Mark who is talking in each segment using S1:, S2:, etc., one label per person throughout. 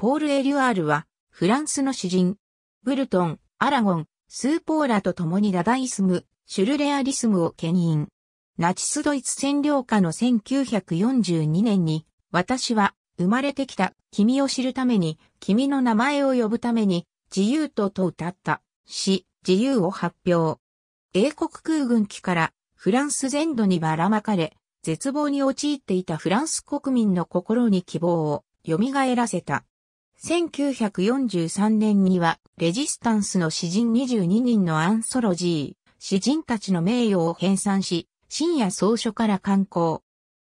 S1: ポール・エリュアールは、フランスの詩人、ブルトン、アラゴン、スーポーラと共にダダイスム、シュルレアリスムを兼引。ナチスドイツ占領下の1942年に、私は生まれてきた君を知るために、君の名前を呼ぶために、自由とと歌った詩、自由を発表。英国空軍機からフランス全土にばらまかれ、絶望に陥っていたフランス国民の心に希望を蘇らせた。1943年には、レジスタンスの詩人22人のアンソロジー、詩人たちの名誉を編纂し、深夜草書から刊行。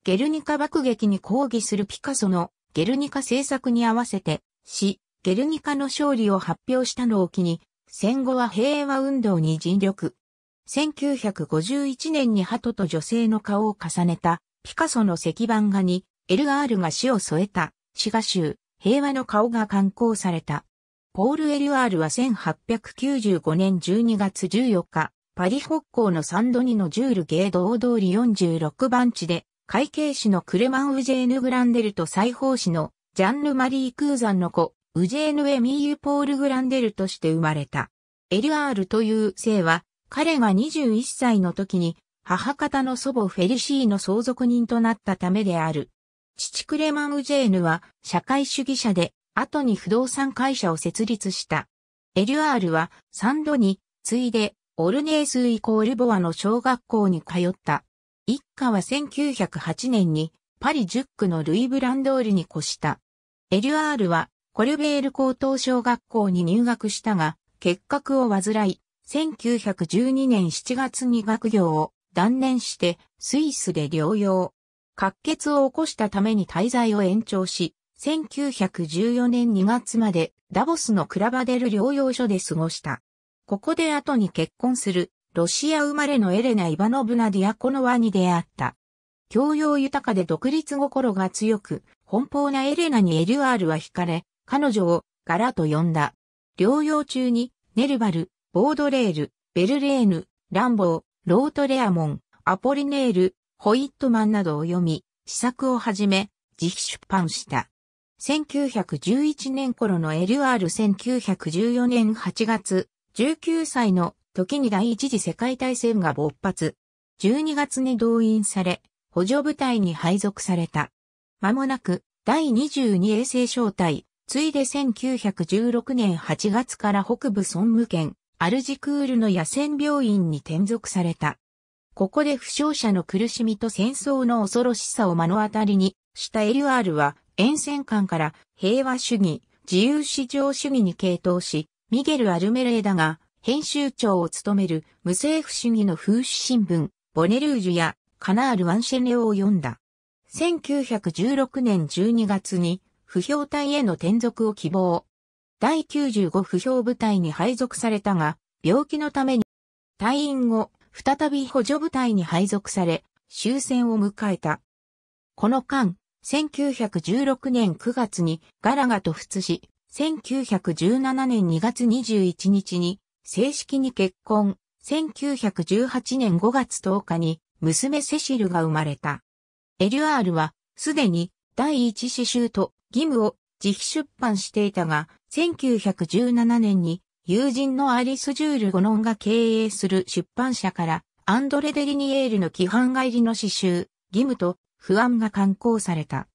S1: ゲルニカ爆撃に抗議するピカソのゲルニカ制作に合わせて、詩、ゲルニカの勝利を発表したのを機に、戦後は平和運動に尽力。1951年に鳩と女性の顔を重ねた、ピカソの石版画に、LR が詩を添えた、詩画集、平和の顔が刊行された。ポール・エリュアールは1895年12月14日、パリ北港のサンドニのジュールゲード大通り46番地で、会計士のクレマン・ウジェーヌ・グランデルと裁縫士のジャンル・マリー・クーザンの子、ウジェーヌ・エミーユ・ポール・グランデルとして生まれた。エリュアールという姓は、彼が21歳の時に、母方の祖母フェリシーの相続人となったためである。父クレマン・ウジェーヌは社会主義者で、後に不動産会社を設立した。エリュアールは3度に、次いで、オルネースイコールボアの小学校に通った。一家は1908年にパリ10区のルイ・ブランドールに越した。エリュアールはコルベール高等小学校に入学したが、結核を患い、1912年7月に学業を断念してスイスで療養。活血を起こしたために滞在を延長し、1914年2月までダボスのクラバデル療養所で過ごした。ここで後に結婚するロシア生まれのエレナ・イバノブナ・ディアコノワに出会った。教養豊かで独立心が強く、奔放なエレナにエリュアールは惹かれ、彼女をガラと呼んだ。療養中に、ネルバル、ボードレール、ベルレーヌ、ランボー、ロートレアモン、アポリネール、ホイットマンなどを読み、試作をはじめ、自費出版した。1911年頃の LR1914 年8月、19歳の時に第一次世界大戦が勃発。12月に動員され、補助部隊に配属された。間もなく、第22衛星小隊、ついで1916年8月から北部孫務県、アルジクールの野戦病院に転属された。ここで負傷者の苦しみと戦争の恐ろしさを目の当たりにしたエリュアールは、沿線間から平和主義、自由市場主義に傾倒し、ミゲル・アルメレーダが編集長を務める無政府主義の風刺新聞、ボネルージュやカナール・ワンシェネオを読んだ。1916年12月に不評隊への転属を希望。第95不評部隊に配属されたが、病気のために退院後、再び補助部隊に配属され、終戦を迎えた。この間、1916年9月にガラが突出し、1917年2月21日に正式に結婚、1918年5月10日に娘セシルが生まれた。エリュアールはすでに第一詩集と義務を自費出版していたが、1917年に友人のアリス・ジュール・ゴノンが経営する出版社から、アンドレ・デリニエールの規範帰りの詩集、義務と不安が刊行された。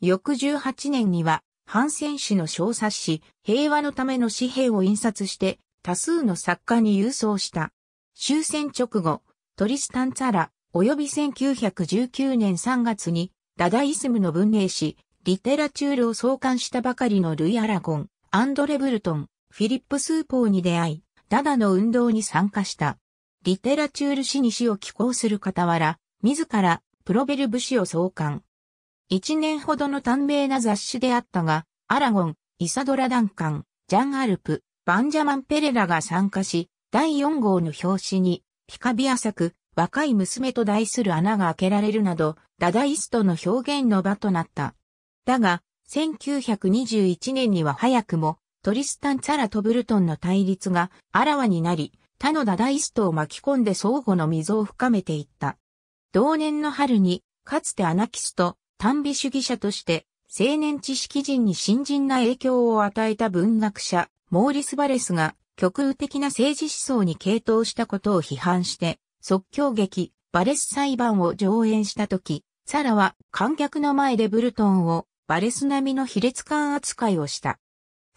S1: 翌18年には、反戦史の小冊子、平和のための紙幣を印刷して、多数の作家に郵送した。終戦直後、トリスタン・ツァラ、及び1919年3月に、ダダイスムの文明誌、リテラチュールを創刊したばかりのルイ・アラゴン、アンドレ・ブルトン、フィリップ・スーポーに出会い、ダダの運動に参加した。リテラチュール誌に詩を寄稿する傍ら、自らプロベル武士を創刊。一年ほどの短命な雑誌であったが、アラゴン、イサドラ・ダンカン、ジャン・アルプ、バンジャマン・ペレラが参加し、第4号の表紙に、ピカビア作、若い娘と題する穴が開けられるなど、ダダイストの表現の場となった。だが、1921年には早くも、トリスタン・ツァラとブルトンの対立があらわになり、他のダダイストを巻き込んで相互の溝を深めていった。同年の春に、かつてアナキスト、単美主義者として、青年知識人に新人な影響を与えた文学者、モーリス・バレスが、極右的な政治思想に傾倒したことを批判して、即興劇、バレス裁判を上演したとき、サラは観客の前でブルトンをバレス並みの卑劣感扱いをした。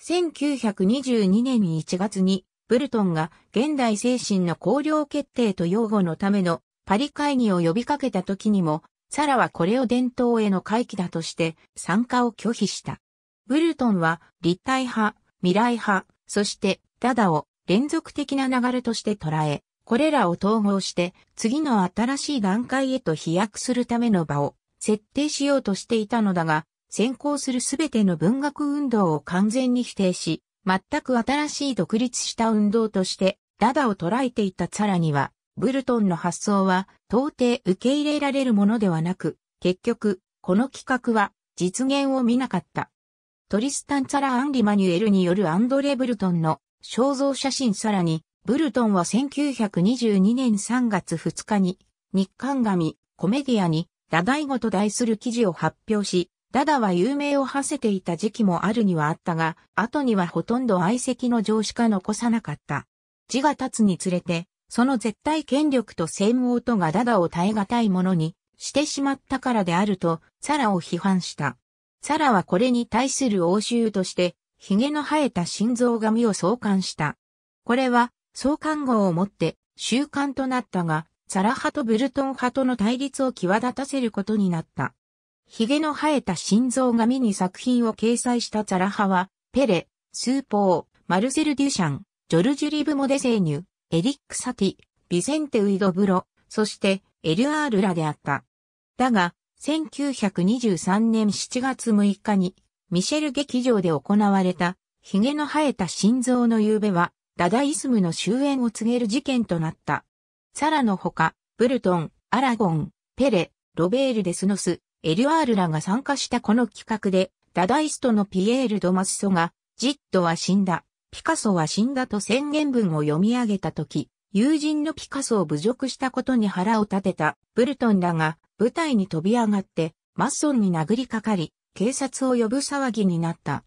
S1: 1922年1月に、ブルトンが現代精神の考慮決定と擁護のためのパリ会議を呼びかけた時にも、サラはこれを伝統への回帰だとして参加を拒否した。ブルトンは立体派、未来派、そしてダダを連続的な流れとして捉え、これらを統合して次の新しい段階へと飛躍するための場を設定しようとしていたのだが、先行するすべての文学運動を完全に否定し、全く新しい独立した運動として、ダダを捉えていたツァラには、ブルトンの発想は到底受け入れられるものではなく、結局、この企画は実現を見なかった。トリスタン・ツァラ・アン・リマニュエルによるアンドレ・ブルトンの肖像写真さらに、ブルトンは1922年3月2日に、日刊紙、コメディアに、ダダイゴと題する記事を発表し、ダダは有名を馳せていた時期もあるにはあったが、後にはほとんど愛席の上しか残さなかった。字が立つにつれて、その絶対権力と専門とがダダを耐え難いものにしてしまったからであると、サラを批判した。サラはこれに対する応酬として、髭の生えた心臓髪を創刊した。これは、創刊号をもって習慣となったが、サラ派とブルトン派との対立を際立たせることになった。髭の生えた心臓が身に作品を掲載したザラハは、ペレ、スーポー、マルセル・デュシャン、ジョルジュ・リブモデセーニュ、エリック・サティ、ビセンテ・ウイド・ブロ、そして、エル・アールらであった。だが、1923年7月6日に、ミシェル劇場で行われた、髭の生えた心臓の夕べは、ダダイスムの終焉を告げる事件となった。サラのほか、ブルトン、アラゴン、ペレ、ロベール・デスノス、エリュアールらが参加したこの企画で、ダダイストのピエール・ドマッソが、ジットは死んだ、ピカソは死んだと宣言文を読み上げたとき、友人のピカソを侮辱したことに腹を立てたブルトンらが舞台に飛び上がってマッソンに殴りかかり、警察を呼ぶ騒ぎになった。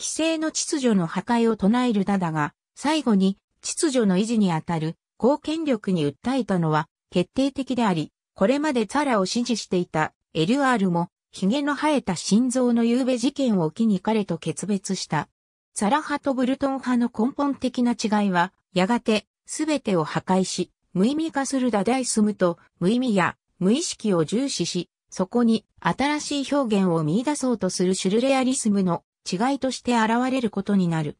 S1: 規制の秩序の破壊を唱えるダダが、最後に秩序の維持にあたる貢権力に訴えたのは決定的であり、これまでザラを支持していた LR も、髭の生えた心臓の夕べ事件を機に彼と決別した。サラ派とブルトン派の根本的な違いは、やがて、すべてを破壊し、無意味化するダダイスムと、無意味や無意識を重視し、そこに新しい表現を見出そうとするシュルレアリスムの違いとして現れることになる。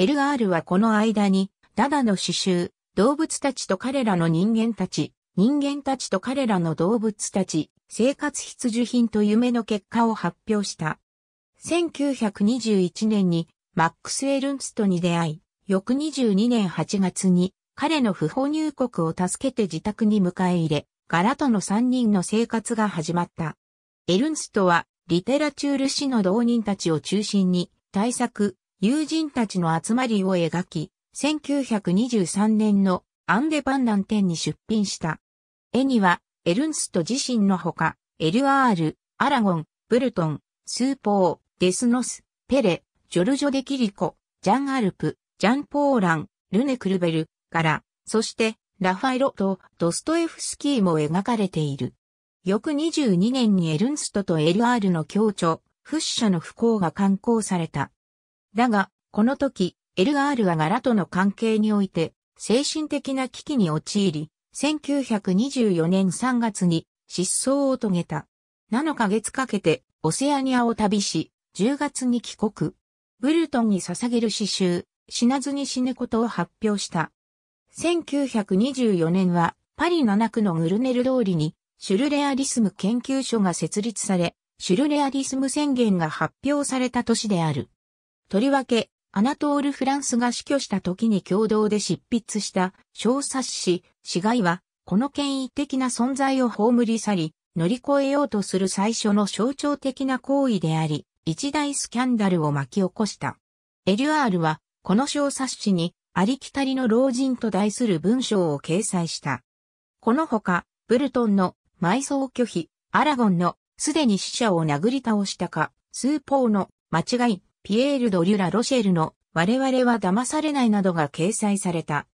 S1: LR はこの間に、ダダの刺繍、動物たちと彼らの人間たち、人間たちと彼らの動物たち、生活必需品と夢の結果を発表した。1921年にマックス・エルンストに出会い、翌22年8月に彼の不法入国を助けて自宅に迎え入れ、ガラとの3人の生活が始まった。エルンストはリテラチュール誌の同人たちを中心に大作、友人たちの集まりを描き、1923年のアンデパンダン展に出品した。絵にはエルンスト自身のほか、エルアラゴン、ブルトン、スーポー、デスノス、ペレ、ジョルジョ・デ・キリコ、ジャン・アルプ、ジャン・ポーラン、ルネ・クルベル、ガラ、そして、ラファイロとドストエフスキーも描かれている。翌22年にエルンストとエルアールの協調、フッシャの不幸が刊行された。だが、この時、エルアールはガラとの関係において、精神的な危機に陥り、1924年3月に失踪を遂げた。7ヶ月かけてオセアニアを旅し、10月に帰国。ブルトンに捧げる詩集、死なずに死ぬことを発表した。1924年はパリ7区のグルネル通りにシュルレアリスム研究所が設立され、シュルレアリスム宣言が発表された年である。とりわけ、アナトール・フランスが死去した時に共同で執筆した小冊子、死骸は、この権威的な存在を葬り去り、乗り越えようとする最初の象徴的な行為であり、一大スキャンダルを巻き起こした。エリュアールは、この小冊子に、ありきたりの老人と題する文章を掲載した。このほか、ブルトンの埋葬拒否、アラゴンのすでに死者を殴り倒したか、スーポーの間違い、ピエール・ド・リュラ・ロシェルの我々は騙されないなどが掲載された。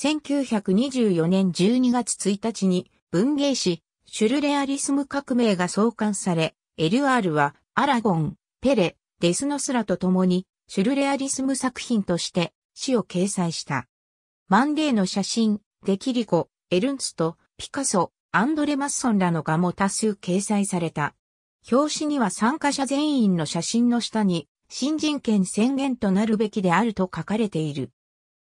S1: 1924年12月1日に文芸誌、シュルレアリスム革命が創刊され、LR はアラゴン、ペレ、デスノスラと共にシュルレアリスム作品として詩を掲載した。マンデーの写真、デキリコ、エルンツとピカソ、アンドレ・マッソンらの画も多数掲載された。表紙には参加者全員の写真の下に、新人権宣言となるべきであると書かれている。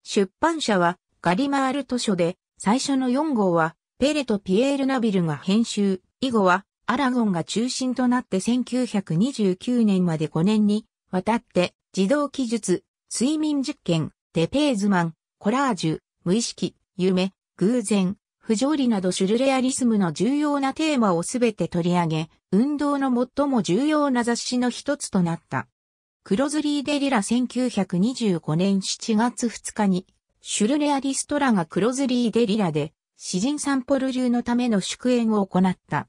S1: 出版社は、ガリマール図書で、最初の4号は、ペレとピエール・ナビルが編集、以後は、アラゴンが中心となって1929年まで5年に、わたって、自動記述、睡眠実験、デペーズマン、コラージュ、無意識、夢、偶然、不条理などシュルレアリスムの重要なテーマをすべて取り上げ、運動の最も重要な雑誌の一つとなった。クロズリー・デリラ1925年7月2日にシュルレアリストらがクロズリーデリラで、詩人サンポル流のための祝宴を行った。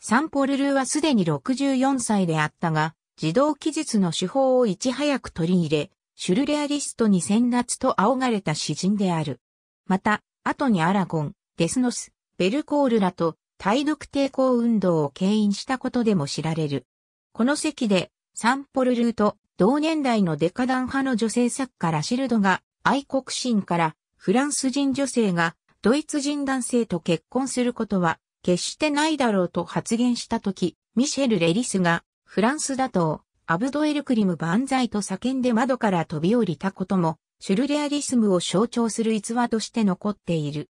S1: サンポル流はすでに64歳であったが、自動記述の手法をいち早く取り入れ、シュルレアリストに先達と仰がれた詩人である。また、後にアラゴン、デスノス、ベルコールらと、対独抵抗運動を牽引したことでも知られる。この席で、サンポルルーと同年代のデカダン派の女性作家ラシルドが愛国心からフランス人女性がドイツ人男性と結婚することは決してないだろうと発言したとき、ミシェル・レリスがフランスだとアブドエルクリム万歳と叫んで窓から飛び降りたことも、シュルレアリスムを象徴する逸話として残っている。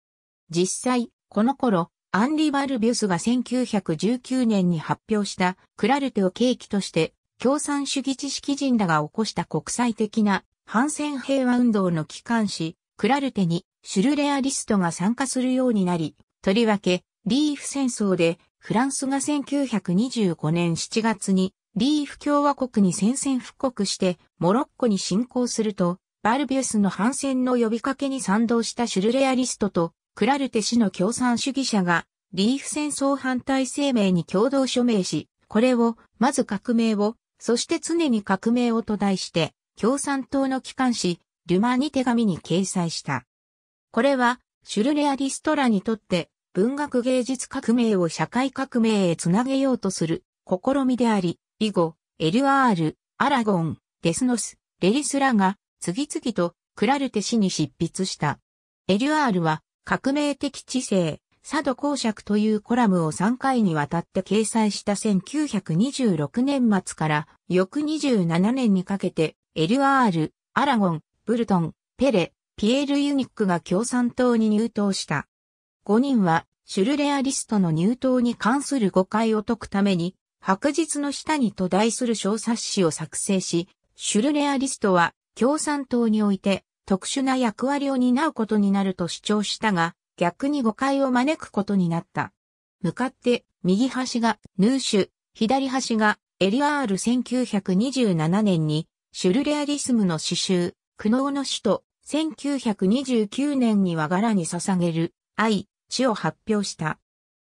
S1: 実際、この頃、アンリ・バルビュスが1919年に発表したクラルテを契機として、共産主義知識人らが起こした国際的な反戦平和運動の機関紙、クラルテにシュルレアリストが参加するようになり、とりわけ、リーフ戦争でフランスが1925年7月にリーフ共和国に宣戦布告してモロッコに侵攻すると、バルビュスの反戦の呼びかけに賛同したシュルレアリストとクラルテ氏の共産主義者がリーフ戦争反対声明に共同署名し、これを、まず革命を、そして常に革命をと題して、共産党の機関紙、ルマに手紙に掲載した。これは、シュルレアリストらにとって、文学芸術革命を社会革命へつなげようとする試みであり、以後、エルアール、アラゴン、デスノス、レリスらが次々とクラルテ氏に執筆した。エルアールは革命的知性、佐渡公爵というコラムを3回にわたって掲載した1926年末から翌27年にかけて LR、アラゴン、ブルトン、ペレ、ピエール・ユニックが共産党に入党した。5人は、シュルレアリストの入党に関する誤解を解くために、白日の下にと題する小冊子を作成し、シュルレアリストは共産党において特殊な役割を担うことになると主張したが、逆に誤解を招くことになった。向かって、右端がヌーシュ、左端がエリアール1927年にシュルレアリスムの詩集、苦悩の詩と、1929年には柄に捧げる、愛、詩を発表した。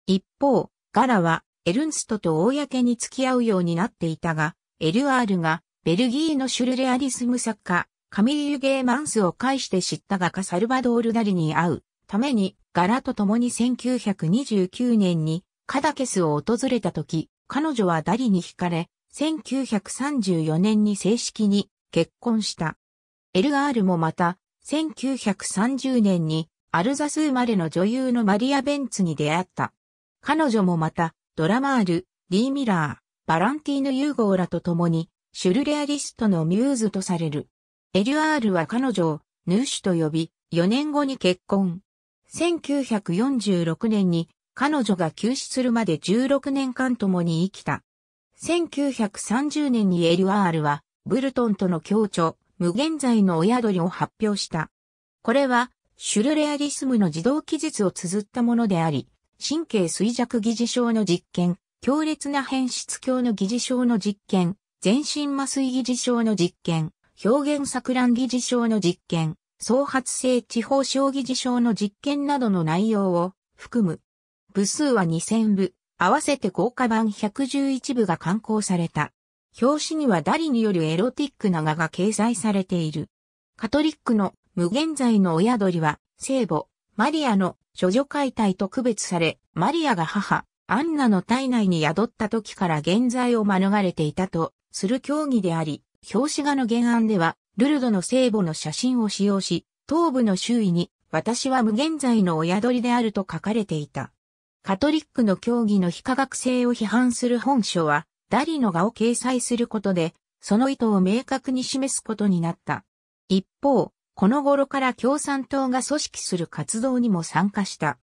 S1: 一方、柄は、エルンストと公に付き合うようになっていたが、LR が、ベルギーのシュルレアリスム作家、カミーユ・ゲーマンスを介して知った画家サルバドール・ダリに会うために、柄と共に1929年にカダケスを訪れた時、彼女はダリに惹かれ、1934年に正式に結婚した。LR もまた、1930年にアルザス生まれの女優のマリア・ベンツに出会った。彼女もまた、ドラマール、リー・ミラー、バランティーヌ・ユーゴーらと共に、シュルレアリストのミューズとされる。LR は彼女を、ヌーシュと呼び、4年後に結婚。1946年に、彼女が休止するまで16年間共に生きた。1930年にエ r アールは、ブルトンとの協調、無限在の親鳥を発表した。これは、シュルレアリスムの自動記述を綴ったものであり、神経衰弱疑似症の実験、強烈な変質鏡の疑似症の実験、全身麻酔疑似症の実験、表現錯乱疑似症の実験、創発性地方症疑似症の実験などの内容を含む。部数は2000部。合わせて豪華版111部が刊行された。表紙にはダリによるエロティックな画が掲載されている。カトリックの無限在の親鳥は、聖母、マリアの処女解体と区別され、マリアが母、アンナの体内に宿った時から現在を免れていたとする教義であり、表紙画の原案では、ルルドの聖母の写真を使用し、頭部の周囲に、私は無限在の親鳥であると書かれていた。カトリックの教義の非科学性を批判する本書は、ダリの画を掲載することで、その意図を明確に示すことになった。一方、この頃から共産党が組織する活動にも参加した。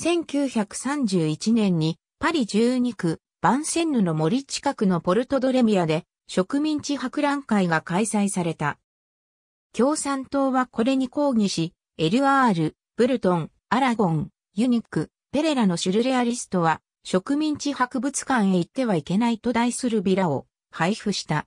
S1: 1931年にパリ12区バンセンヌの森近くのポルトドレミアで植民地博覧会が開催された。共産党はこれに抗議し、LR、ブルトン、アラゴン、ユニック、ペレラのシュルレアリストは、植民地博物館へ行ってはいけないと題するビラを配布した。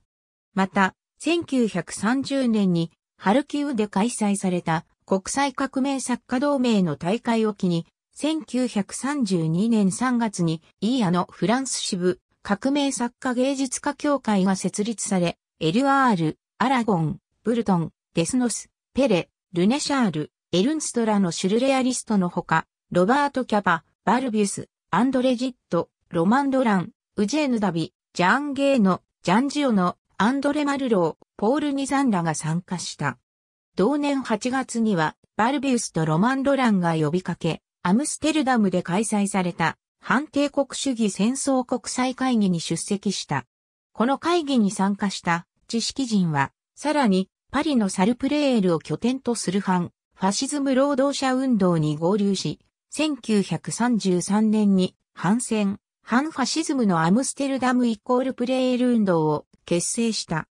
S1: また、1930年にハルキウで開催された国際革命作家同盟の大会を機に、1932年3月にイーアのフランス支部革命作家芸術家協会が設立され、エルアール、アラゴン、ブルトン、デスノス、ペレ、ルネシャール、エルンストラのシュルレアリストのほか、ロバート・キャパ、バルビュス、アンドレ・ジット、ロマン・ドラン、ウジェーヌ・ダビ、ジャン・ゲーノ、ジャン・ジオノ、アンドレ・マルロー、ポール・ニザンらが参加した。同年8月には、バルビウスとロマン・ドランが呼びかけ、アムステルダムで開催された、反帝国主義戦争国際会議に出席した。この会議に参加した知識人は、さらに、パリのサルプレールを拠点とする反、ファシズム労働者運動に合流し、1933年に反戦、反ファシズムのアムステルダムイコールプレール運動を結成した。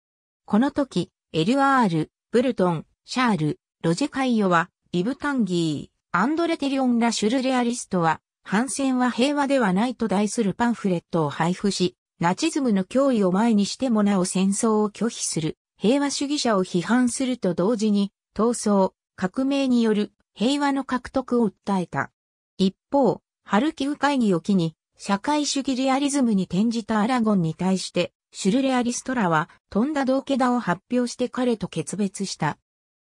S1: この時、LR、ブルトン、シャール、ロジェカイオは、イブタンギー、アンドレテリオン・ラ・シュルレアリストは、反戦は平和ではないと題するパンフレットを配布し、ナチズムの脅威を前にしてもなお戦争を拒否する、平和主義者を批判すると同時に、闘争、革命による平和の獲得を訴えた。一方、ハルキウ会議を機に、社会主義リアリズムに転じたアラゴンに対して、シュルレアリストラは、とんだ道家だを発表して彼と決別した。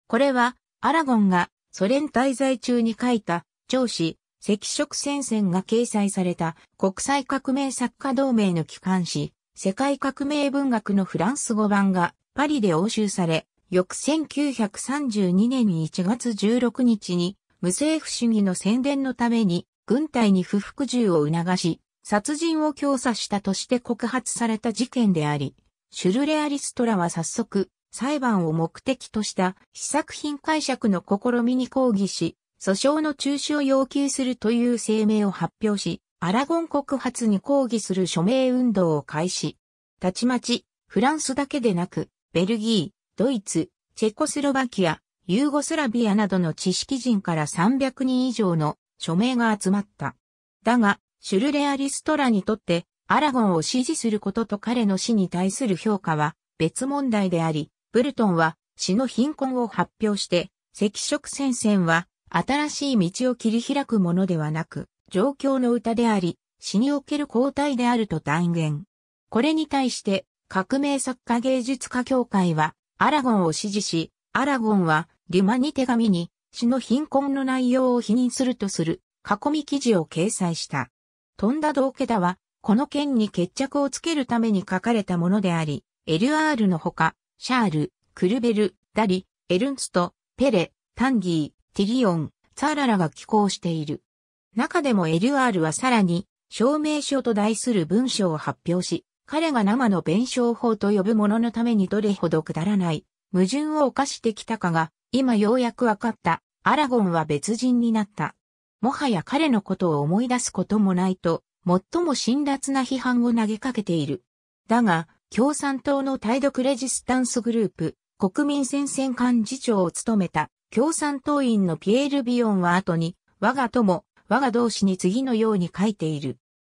S1: これは、アラゴンがソ連滞在中に書いた、長子、赤色戦線が掲載された国際革命作家同盟の機関紙、世界革命文学のフランス語版がパリで押収され、翌1932年1月16日に無政府主義の宣伝のために、軍隊に不服従を促し、殺人を強査したとして告発された事件であり、シュルレアリストラは早速、裁判を目的とした試作品解釈の試みに抗議し、訴訟の中止を要求するという声明を発表し、アラゴン告発に抗議する署名運動を開始。たちまち、フランスだけでなく、ベルギー、ドイツ、チェコスロバキア、ユーゴスラビアなどの知識人から300人以上の署名が集まった。だが、シュルレアリストらにとって、アラゴンを支持することと彼の死に対する評価は別問題であり、ブルトンは死の貧困を発表して、赤色戦線は新しい道を切り開くものではなく、状況の歌であり、死における交代であると断言。これに対して、革命作家芸術家協会は、アラゴンを支持し、アラゴンはリマに手紙に、死の貧困の内容を否認するとする、囲み記事を掲載した。飛んだ道家だは、この件に決着をつけるために書かれたものであり、LR のほか、シャール、クルベル、ダリ、エルンスト、ペレ、タンギー、ティリオン、ツァーララが寄稿している。中でも LR はさらに、証明書と題する文章を発表し、彼が生の弁証法と呼ぶもののためにどれほどくだらない、矛盾を犯してきたかが今ようやくわかった。アラゴンは別人になった。もはや彼のことを思い出すこともないと、最も辛辣な批判を投げかけている。だが、共産党の対独レジスタンスグループ、国民戦線幹事長を務めた、共産党員のピエール・ビヨンは後に、我が友、我が同志に次のように書いている。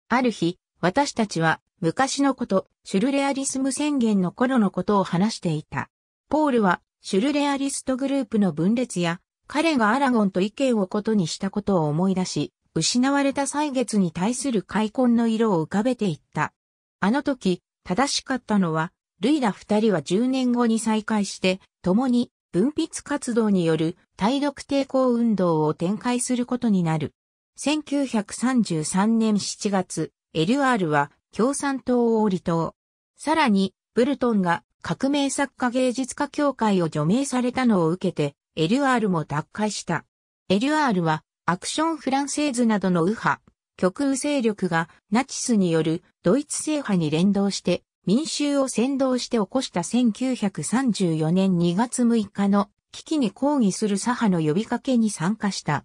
S1: ある日、私たちは、昔のこと、シュルレアリスム宣言の頃のことを話していた。ポールは、シュルレアリストグループの分裂や、彼がアラゴンと意見を異にしたことを思い出し、失われた歳月に対する開墾の色を浮かべていった。あの時、正しかったのは、ルイら二人は10年後に再会して、共に分泌活動による体力抵抗運動を展開することになる。1933年7月、LR は共産党を離党。さらに、ブルトンが革命作家芸術家協会を除名されたのを受けて、エリュアールも脱会した。エリュアールは、アクションフランセーズなどの右派、極右勢力がナチスによるドイツ制派に連動して民衆を先導して起こした1934年2月6日の危機に抗議する左派の呼びかけに参加した。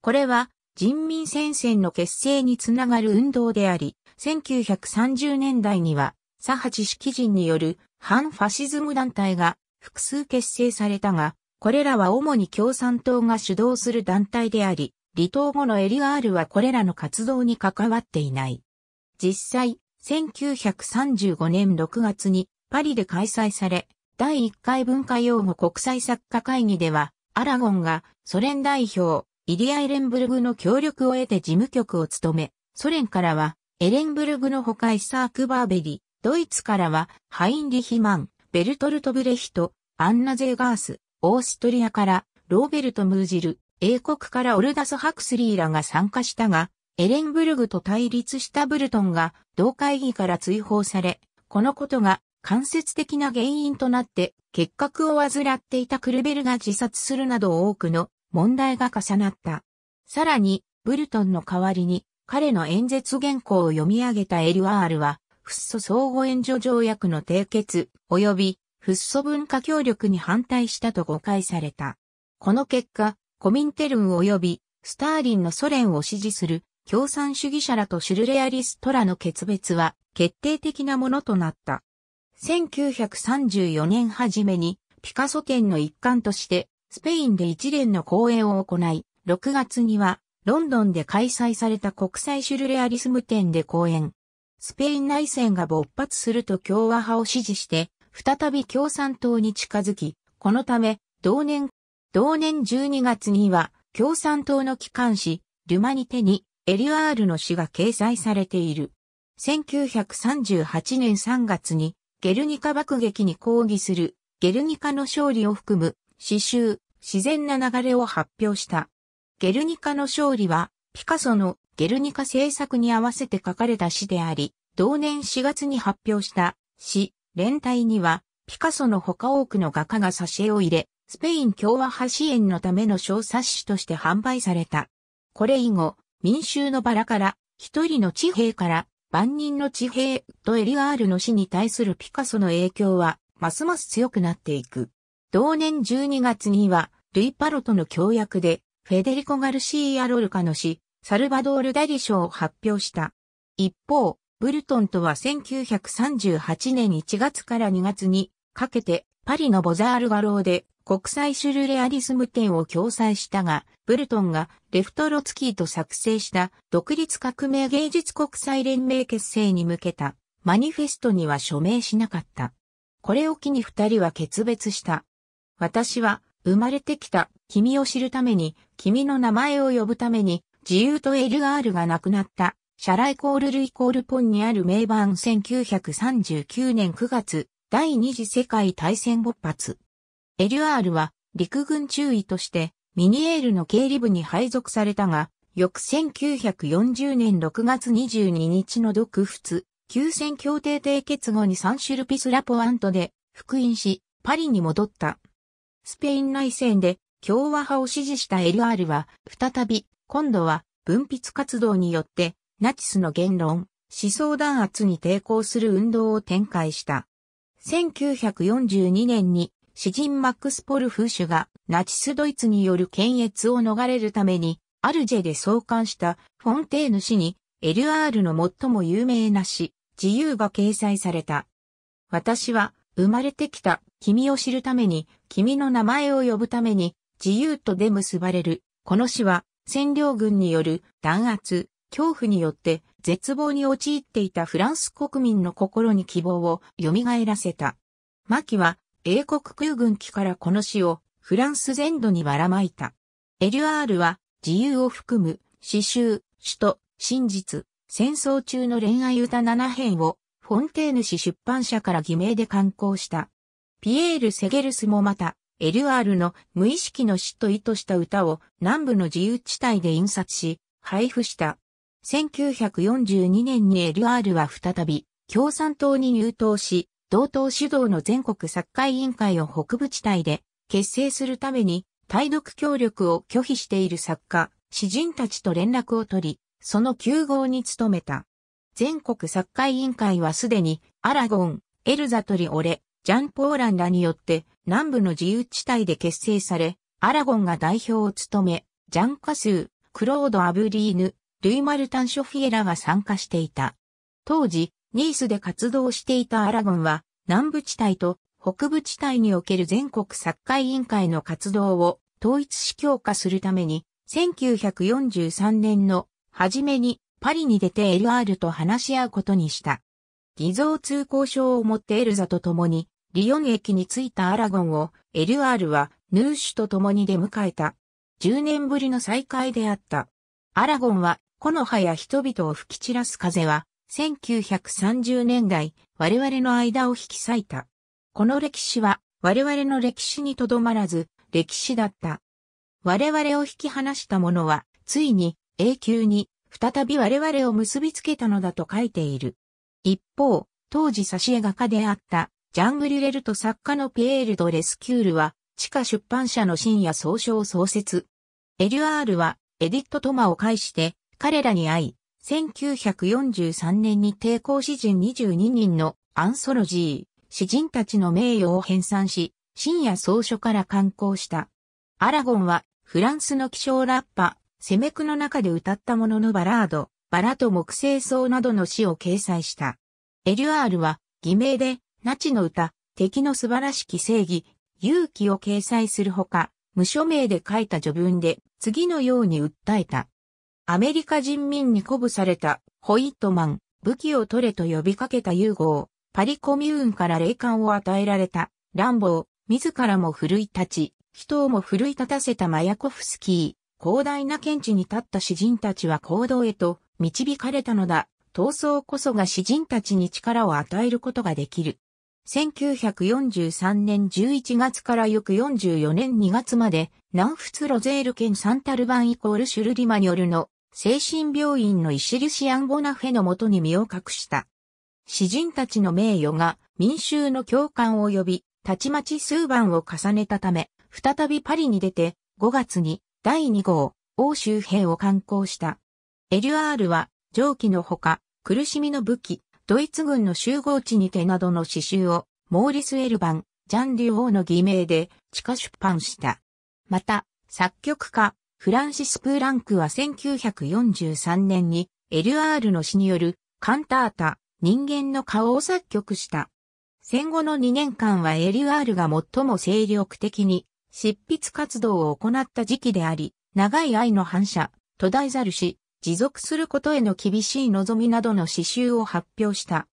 S1: これは人民戦線の結成につながる運動であり、1930年代には左派知識人による反ファシズム団体が複数結成されたが、これらは主に共産党が主導する団体であり、離党後のエリアールはこれらの活動に関わっていない。実際、1935年6月にパリで開催され、第1回文化用語国際作家会議では、アラゴンがソ連代表、イリア・エレンブルグの協力を得て事務局を務め、ソ連からは、エレンブルグの他イサーク・バーベリ、ドイツからは、ハインリヒマン、ベルトルト・ブレヒト、アンナ・ゼーガース、オーストリアから、ローベルト・ムージル、英国からオルダス・ハクスリーらが参加したが、エレンブルグと対立したブルトンが同会議から追放され、このことが間接的な原因となって結核を患っていたクルベルが自殺するなど多くの問題が重なった。さらに、ブルトンの代わりに彼の演説原稿を読み上げたエリュアールはフッ素相互援助条約の締結、及び、フッ素文化協力に反対したと誤解された。この結果、コミンテルン及び、スターリンのソ連を支持する共産主義者らとシュルレアリストらの決別は決定的なものとなった。1934年初めにピカソ展の一環としてスペインで一連の公演を行い、6月にはロンドンで開催された国際シュルレアリスム展で公演、スペイン内戦が勃発すると共和派を支持して、再び共産党に近づき、このため、同年、同年12月には、共産党の機関紙、ルマニテに、エリュアールの詩が掲載されている。1938年3月に、ゲルニカ爆撃に抗議する、ゲルニカの勝利を含む、詩集、自然な流れを発表した。ゲルニカの勝利は、ピカソのゲルニカ制作に合わせて書かれた詩であり、同年4月に発表した詩、連帯には、ピカソの他多くの画家が挿絵を入れ、スペイン共和派支援のための小冊子として販売された。これ以後、民衆のバラから、一人の地平から、万人の地平とエリガールの死に対するピカソの影響は、ますます強くなっていく。同年12月には、ルイ・パロとの協約で、フェデリコ・ガルシー・アロルカの詩、サルバドール・ダリ賞を発表した。一方、ブルトンとは1938年1月から2月にかけてパリのボザール画廊で国際シュルレアリスム展を共催したが、ブルトンがレフトロツキーと作成した独立革命芸術国際連盟結成に向けたマニフェストには署名しなかった。これを機に二人は決別した。私は生まれてきた君を知るために君の名前を呼ぶために自由と LR がなくなった、シャライコールルイコールポンにある名盤1939年9月、第二次世界大戦勃発。LR は陸軍中尉としてミニエールの経理部に配属されたが、翌1940年6月22日の独仏、休戦協定締結後にサンシュルピスラポアントで復員し、パリに戻った。スペイン内戦で共和派を支持した LR は、再び今度は文筆活動によってナチスの言論、思想弾圧に抵抗する運動を展開した。1942年に詩人マックス・ポルフーシュがナチスドイツによる検閲を逃れるためにアルジェで創刊したフォンテーヌ氏に LR の最も有名な詩、自由が掲載された。私は生まれてきた君を知るために君の名前を呼ぶために自由とで結ばれる。この詩は占領軍による弾圧、恐怖によって絶望に陥っていたフランス国民の心に希望を蘇らせた。マキは英国空軍機からこの詩をフランス全土にばらまいた。エリュアールは自由を含む詩集、首都、真実、戦争中の恋愛歌7編をフォンテーヌ氏出版社から偽名で刊行した。ピエール・セゲルスもまた LR の無意識の死と意図した歌を南部の自由地帯で印刷し、配布した。1942年に LR は再び共産党に入党し、同党主導の全国作家委員会を北部地帯で結成するために、対独協力を拒否している作家、詩人たちと連絡を取り、その休号に努めた。全国作家委員会はすでに、アラゴン、エルザトリオレ、ジャン・ポーランらによって、南部の自由地帯で結成され、アラゴンが代表を務め、ジャンカスー、クロード・アブリーヌ、ルイ・マルタン・ショフィエラが参加していた。当時、ニースで活動していたアラゴンは、南部地帯と北部地帯における全国サッカー委員会の活動を統一し強化するために、1943年の初めにパリに出て LR と話し合うことにした。偽造通行証を持ってエルザと共にリヨン駅に着いたアラゴンをエアールはヌーシュと共に出迎えた。10年ぶりの再会であった。アラゴンは、木の葉や人々を吹き散らす風は、1930年代、我々の間を引き裂いた。この歴史は、我々の歴史にとどまらず、歴史だった。我々を引き離したものは、ついに、永久に、再び我々を結びつけたのだと書いている。一方、当時挿絵画家であった、ジャン・グリュレルと作家のピエール・ド・レスキュールは、地下出版社の深夜総称創設。エリュアールは、エディット・トマを介して、彼らに会い、1943年に抵抗詩人22人のアンソロジー、詩人たちの名誉を編纂し、深夜総書から刊行した。アラゴンは、フランスの気象ラッパ、セメクの中で歌ったもののバラード、バラと木星奏などの詩を掲載した。エリュアールは、偽名で、ナチの歌、敵の素晴らしき正義、勇気を掲載するほか、無署名で書いた序文で次のように訴えた。アメリカ人民に鼓舞されたホイットマン、武器を取れと呼びかけた融合、パリコミューンから霊感を与えられた、乱暴、自らも奮い立ち、人も奮い立たせたマヤコフスキー、広大な見地に立った詩人たちは行動へと導かれたのだ。闘争こそが詩人たちに力を与えることができる。1943年11月から翌44年2月まで、南仏ロゼール県サンタルバンイコールシュルリマニョルの精神病院のイシルシアン・ボナフェのもとに身を隠した。詩人たちの名誉が民衆の共感を呼び、たちまち数番を重ねたため、再びパリに出て、5月に第2号、欧州兵を刊行した。エリュアールは、上記のほか、苦しみの武器、ドイツ軍の集合地にてなどの詩集を、モーリス・エルバン、ジャン・リュオーの偽名で地下出版した。また、作曲家、フランシス・プーランクは1943年に LR の詩によるカンタータ、人間の顔を作曲した。戦後の2年間は LR が最も精力的に執筆活動を行った時期であり、長い愛の反射、途絶えざるし、持続することへの厳しい望みなどの詩集を発表した。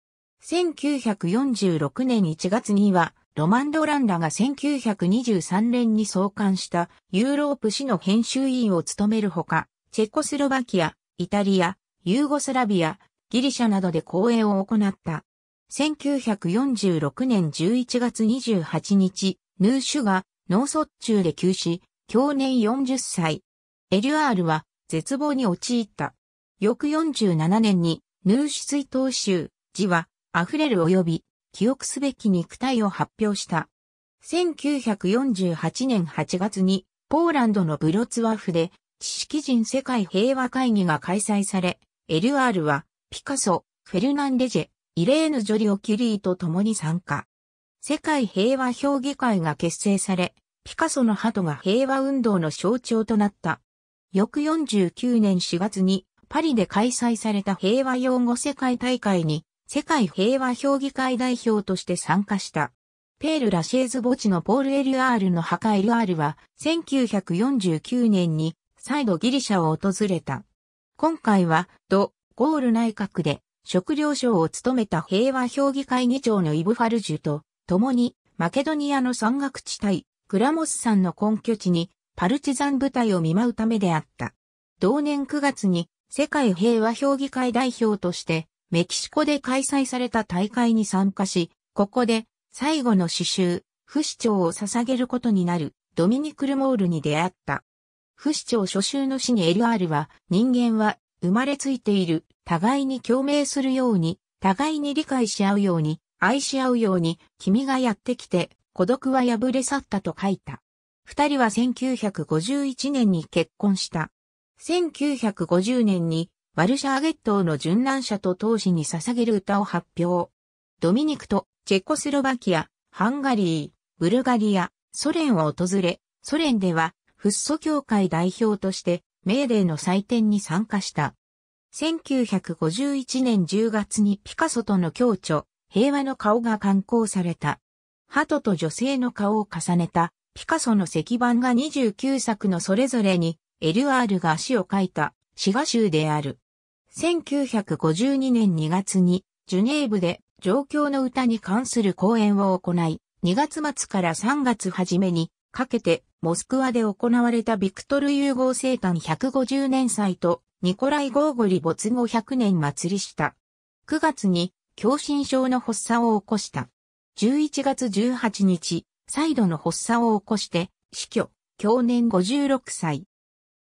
S1: 1946年1月には、ロマン・ドランラが1923年に創刊したユーロープ誌の編集委員を務めるほか、チェコスロバキア、イタリア、ユーゴスラビア、ギリシャなどで講演を行った。1946年11月28日、ヌーシュが脳卒中で急死、去年40歳。エリュアールは絶望に陥った。翌47年に、ヌーシ追悼集、字は、溢れる及び、記憶すべき肉体を発表した。1948年8月に、ポーランドのブロツワフで、知識人世界平和会議が開催され、LR は、ピカソ、フェルナンデジェ、イレーヌ・ジョリオ・キュリーと共に参加。世界平和評議会が結成され、ピカソの鳩が平和運動の象徴となった。翌49年4月にパリで開催された平和擁護世界大会に世界平和評議会代表として参加した。ペール・ラシェーズ墓地のポール・エルアールの墓エルアールは1949年に再度ギリシャを訪れた。今回はド・ゴール内閣で食料省を務めた平和評議会議長のイブファルジュと共にマケドニアの山岳地帯クラモス山の根拠地にパルチザン部隊を見舞うためであった。同年9月に世界平和評議会代表としてメキシコで開催された大会に参加し、ここで最後の詩集、不死鳥を捧げることになるドミニク・ルモールに出会った。不死鳥初集の死に LR は人間は生まれついている、互いに共鳴するように、互いに理解し合うように、愛し合うように、君がやってきて、孤独は破れ去ったと書いた。二人は1951年に結婚した。1950年にワルシャーゲットの殉難者と当時に捧げる歌を発表。ドミニクとチェコスロバキア、ハンガリー、ブルガリア、ソ連を訪れ、ソ連ではフッ素協会代表としてメーデーの祭典に参加した。1951年10月にピカソとの共著、平和の顔が刊行された。鳩と女性の顔を重ねたピカソの石版が29作のそれぞれに LR が足を書いた詩画集である。1952年2月にジュネーブで状況の歌に関する講演を行い、2月末から3月初めにかけてモスクワで行われたビクトル融合生誕150年祭とニコライ・ゴーゴリ没後100年祭りした。9月に狭心症の発作を起こした。11月18日、再度の発作を起こして、死去、去年56歳。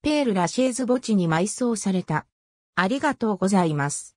S1: ペール・ラシェーズ墓地に埋葬された。ありがとうございます。